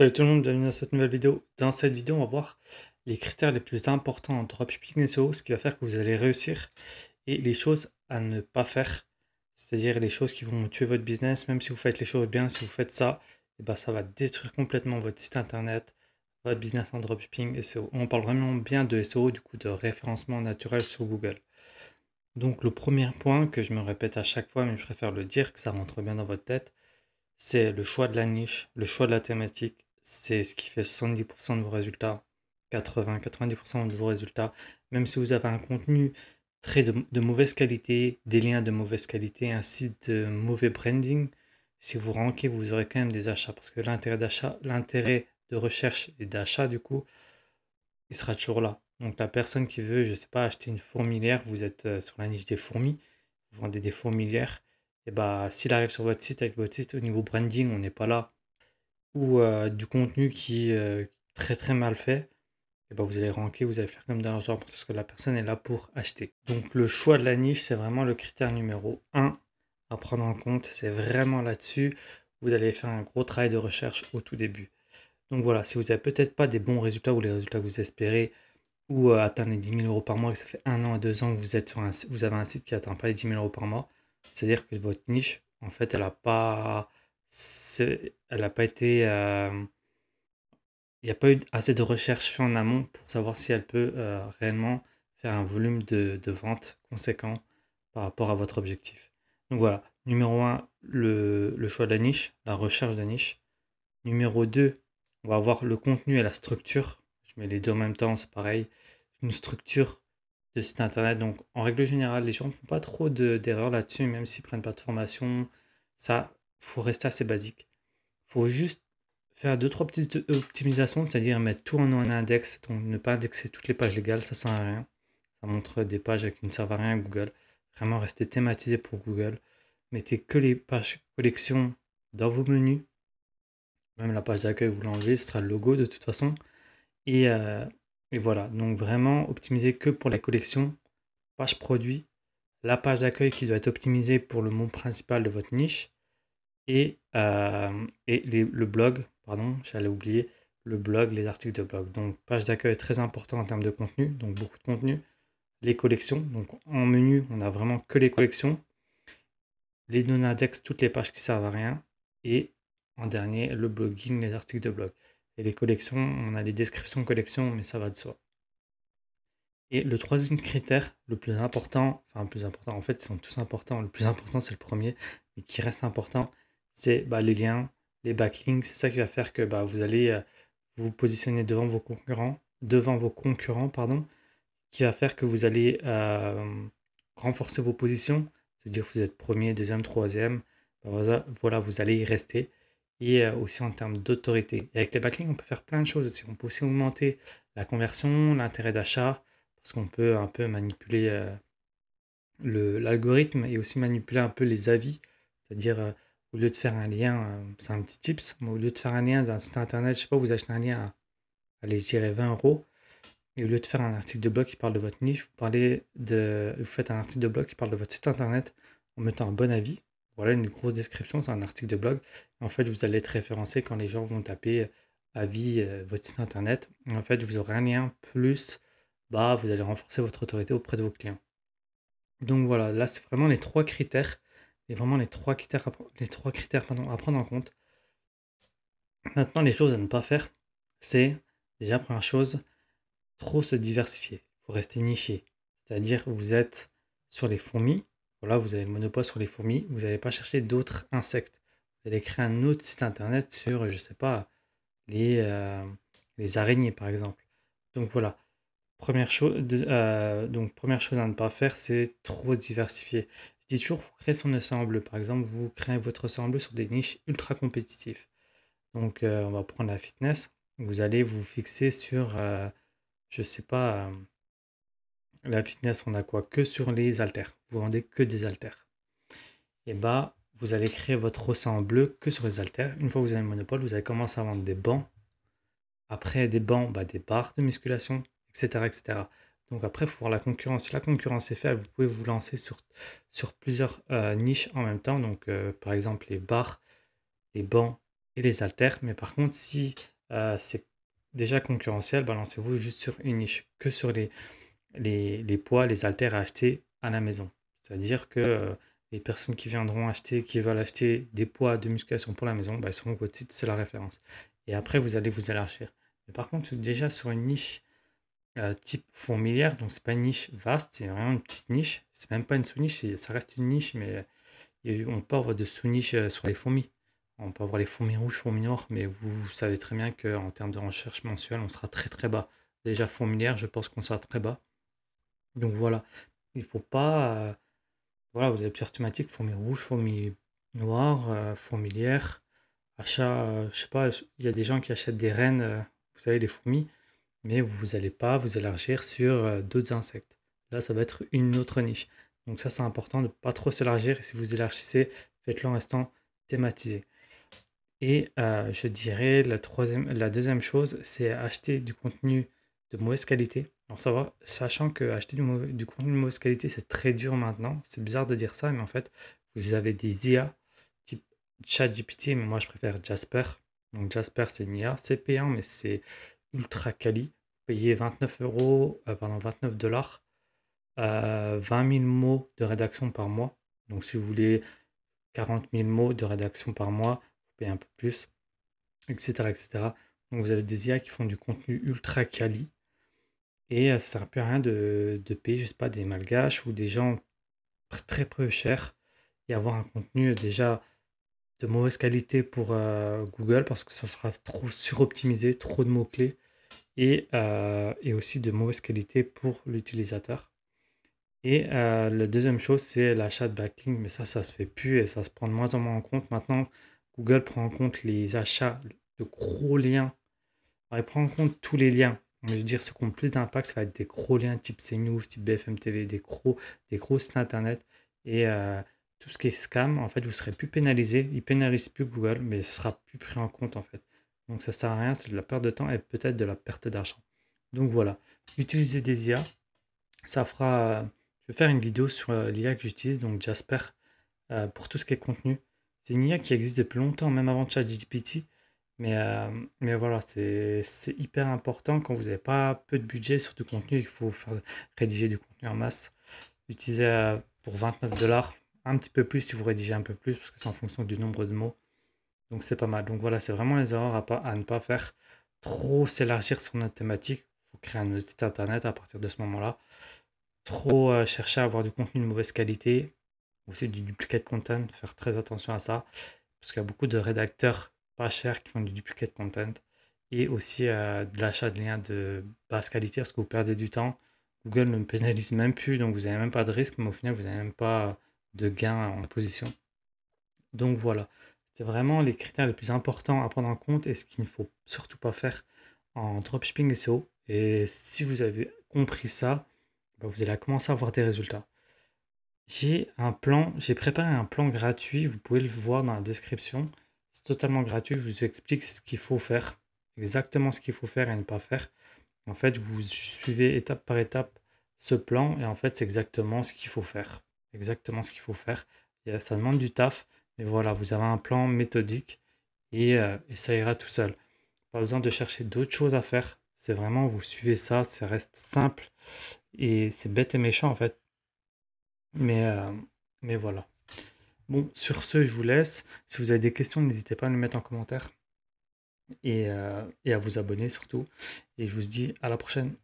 Salut tout le monde, bienvenue dans cette nouvelle vidéo. Dans cette vidéo, on va voir les critères les plus importants en dropshipping SEO, ce qui va faire que vous allez réussir, et les choses à ne pas faire, c'est-à-dire les choses qui vont tuer votre business, même si vous faites les choses bien, si vous faites ça, et eh ben ça va détruire complètement votre site internet, votre business en dropshipping SEO. On parle vraiment bien de SEO, du coup de référencement naturel sur Google. Donc le premier point que je me répète à chaque fois, mais je préfère le dire, que ça rentre bien dans votre tête, c'est le choix de la niche, le choix de la thématique, c'est ce qui fait 70% de vos résultats, 80-90% de vos résultats. Même si vous avez un contenu très de, mauvaise qualité, des liens de mauvaise qualité, un site de mauvais branding, si vous rankez, vous aurez quand même des achats parce que l'intérêt d'achat, l'intérêt de recherche et d'achat du coup, il sera toujours là. Donc la personne qui veut, je sais pas, acheter une fourmilière, vous êtes euh, sur la niche des fourmis, vous vendez des fourmilières, et bah s'il arrive sur votre site avec votre site au niveau branding, on n'est pas là, ou euh, du contenu qui est euh, très très mal fait, et eh ben vous allez ranker, vous allez faire comme dans l'argent parce que la personne est là pour acheter. Donc le choix de la niche, c'est vraiment le critère numéro 1 à prendre en compte. C'est vraiment là-dessus. Vous allez faire un gros travail de recherche au tout début. Donc voilà, si vous n'avez peut-être pas des bons résultats ou les résultats que vous espérez, ou euh, atteindre les 10 000 euros par mois, que ça fait un an à deux ans que vous, êtes sur un, vous avez un site qui n'atteint pas les 10 000 euros par mois, c'est-à-dire que votre niche, en fait, elle n'a pas elle n'a pas été. Euh, il n'y a pas eu assez de recherches faites en amont pour savoir si elle peut euh, réellement faire un volume de, vente conséquent par rapport à votre objectif. Donc voilà, numéro 1, le, le choix de la niche, la recherche de niche. Numéro 2, on va avoir le contenu et la structure. Je mets les deux en même temps, c'est pareil. Une structure de site internet. Donc en règle générale, les gens ne font pas trop d'erreurs là-dessus, même s'ils prennent pas de formation. Ça, faut rester assez basique. faut juste faire deux, trois petites optimisations, c'est-à-dire mettre tout en un index, donc ne pas indexer toutes les pages légales, ça ne sert à rien. Ça montre des pages qui ne servent à rien à Google. Vraiment rester thématisé pour Google. Mettez que les pages collection dans vos menus. Même la page d'accueil, vous l'enlevez, ce sera le logo de toute façon. Et, euh, voilà, donc vraiment optimiser que pour la collection, page produit, la page d'accueil qui doit être optimisée pour le mot principal de votre niche, et, euh, le blog, pardon, j'allais oublier, le blog, les articles de blog. Donc page d'accueil très important en termes de contenu, donc beaucoup de contenu. Les collections, donc en menu, on n'a vraiment que les collections. Les non-index, toutes les pages qui servent à rien. Et en dernier, le blogging, les articles de blog. Et les collections, on a les descriptions collections, mais ça va de soi. Et le troisième critère, le plus important, enfin le plus important, en fait, ils sont tous importants. Le plus important, c'est le premier, mais qui reste important, c'est bah, les liens, les backlinks. C'est ça qui va faire que bah, vous allez euh, vous positionner devant vos concurrents, devant vos concurrents, pardon, qui va faire que vous allez euh, renforcer vos positions, c'est-à-dire que vous êtes premier, deuxième, troisième. Bah, voilà, vous allez y rester. Et euh, aussi en termes d'autorité. avec les backlinks, on peut faire plein de choses aussi. On peut aussi augmenter la conversion, l'intérêt d'achat, parce qu'on peut un peu manipuler l'algorithme et aussi manipuler un peu les avis, c'est-à-dire au lieu de faire un lien, euh, c'est un petit tips, au lieu de faire un lien d'un site internet, je sais pas, vous achetez un lien à, à les 20 euros, et au lieu de faire un article de blog qui parle de votre niche, vous, parlez de, vous faites un article de blog qui parle de votre site internet en mettant un bon avis. Voilà une grosse description, c'est un article de blog. En fait, vous allez être référencé quand les gens vont taper euh, avis euh, votre site internet. en fait, vous aurez un lien plus, bah, vous allez renforcer votre autorité auprès de vos clients. Donc voilà, là, c'est vraiment les trois critères et vraiment les trois critères, à, les trois critères à prendre en compte. Maintenant, les choses à ne pas faire, c'est déjà première chose, trop se diversifier. Il faut rester niché. C'est-à-dire, vous êtes sur les fourmis, voilà, vous avez le monopole sur les fourmis, vous n'allez pas chercher d'autres insectes. Vous allez créer un autre site internet sur, je ne sais pas, les, euh, les araignées par exemple. Donc voilà. Première chose, euh, donc première chose à ne pas faire, c'est trop diversifier toujours jours son créer son ensemble. Par exemple, vous créez votre ensemble sur des niches ultra compétitives. Donc, euh, on va prendre la fitness. Vous allez vous fixer sur, euh, je sais pas, euh, la fitness, on a quoi Que sur les haltères. Vous vendez que des haltères. Et eh bah, ben, vous allez créer votre bleu que sur les haltères. Une fois que vous avez le monopole, vous allez commencer à vendre des bancs. Après, des bancs, bah, des barres de musculation, etc. etc. Donc après, il faut voir la concurrence. Si la concurrence est faible, vous pouvez vous lancer sur, sur plusieurs euh, niches en même temps. Donc euh, par exemple les bars, les bancs et les haltères. Mais par contre, si euh, c'est déjà concurrentiel, balancez-vous juste sur une niche, que sur les, les, poids, les haltères à acheter à la maison. C'est-à-dire que les personnes qui viendront acheter, qui veulent acheter des poids de musculation pour la maison, bah, ils seront au site, c'est la référence. Et après, vous allez vous élargir. Mais par contre, déjà sur une niche euh, type fourmilière, donc c'est pas une niche vaste, c'est vraiment une petite niche. C'est même pas une sous-niche, ça reste une niche, mais on peut avoir de sous-niches euh, sur les fourmis. On peut avoir les fourmis rouges, fourmis noires, mais vous, savez très bien qu'en termes de recherche mensuelle, on sera très très bas. Déjà fourmilière, je pense qu'on sera très bas. Donc voilà, il faut pas. Euh, voilà, vous avez plusieurs thématiques fourmis rouges, fourmis noires, fourmilière achat. je sais pas, il y a des gens qui achètent des rennes, vous savez, les fourmis mais vous n'allez pas vous élargir sur euh, d'autres insectes. Là, ça va être une autre niche. Donc ça, c'est important de ne pas trop s'élargir. Et si vous élargissez, faites-le en restant thématisé. Et euh, je dirais la, deuxième chose, c'est acheter du contenu de mauvaise qualité. Alors savoir, sachant que acheter du, du contenu de mauvaise qualité, c'est très dur maintenant. C'est bizarre de dire ça, mais en fait, vous avez des IA type ChatGPT, mais moi je préfère Jasper. Donc Jasper, c'est une IA, c'est payant, mais c'est ultra quali. Vous payez 29 euros, pendant euh, pardon, 29 dollars, 20 euh, 000 mots de rédaction par mois. Donc si vous voulez 40 000 mots de rédaction par mois, vous payez un peu plus, etc. etc. Donc vous avez des IA qui font du contenu ultra quali. Et euh, ça ne sert plus à rien de, de, payer, je sais pas, des malgaches ou des gens très peu chers et avoir un contenu déjà de mauvaise qualité pour euh, Google parce que ça sera trop suroptimisé, trop de mots-clés et, euh, aussi de mauvaise qualité pour l'utilisateur. Et euh, la deuxième chose, c'est l'achat de backlink, mais ça, ça se fait plus et ça se prend de moins en moins en compte. Maintenant, Google prend en compte les achats de gros liens. il prend en compte tous les liens. je veux dire, ceux qui ont plus d'impact, ça va être des gros liens type CNews, type BFM TV, des gros, des gros sites internet. Et tout ce qui est scam, en fait, vous serez plus pénalisé. Ils pénalisent plus Google, mais ce sera plus pris en compte, en fait. Donc, ça sert à rien, c'est de la perte de temps et peut-être de la perte d'argent. Donc, voilà. Utiliser des IA, ça fera... Je vais faire une vidéo sur euh, l'IA que j'utilise, donc Jasper, euh, pour tout ce qui est contenu. C'est une IA qui existe depuis longtemps, même avant ChatGPT. Mais, euh, mais voilà, c'est hyper important quand vous n'avez pas peu de budget sur du contenu et faut faire rédiger du contenu en masse. Utiliser pour 29 dollars, un petit peu plus si vous rédigez un peu plus, parce que c'est en fonction du nombre de mots. Donc c'est pas mal. Donc voilà, c'est vraiment les erreurs à, pas, à ne pas faire. Trop s'élargir sur notre thématique. Il faut créer un site internet à partir de ce moment-là. Trop euh, chercher à avoir du contenu de mauvaise qualité. Aussi du duplicate content. Faire très attention à ça. Parce qu'il y a beaucoup de rédacteurs pas chers qui font du duplicate content. Et aussi euh, de l'achat de liens de basse qualité parce que vous perdez du temps. Google ne pénalise même plus, donc vous n'avez même pas de risque, mais au final, vous n'avez même pas de gains en position. Donc voilà, c'est vraiment les critères les plus importants à prendre en compte et ce qu'il ne faut surtout pas faire en dropshipping SEO. Et si vous avez compris ça, bah, vous allez commencer à avoir des résultats. J'ai un plan, j'ai préparé un plan gratuit, vous pouvez le voir dans la description. C'est totalement gratuit, je vous explique ce qu'il faut faire, exactement ce qu'il faut faire et ne pas faire. En fait, vous suivez étape par étape ce plan et en fait, c'est exactement ce qu'il faut faire exactement ce qu'il faut faire. Ça demande du taf, mais voilà, vous avez un plan méthodique euh, et, ça ira tout seul. Pas besoin de chercher d'autres choses à faire. C'est vraiment, vous suivez ça, ça reste simple et c'est bête et méchant en fait. Mais, euh, mais voilà. Bon, sur ce, je vous laisse. Si vous avez des questions, n'hésitez pas à les mettre en commentaire et euh, à vous abonner surtout. Et je vous dis à la prochaine.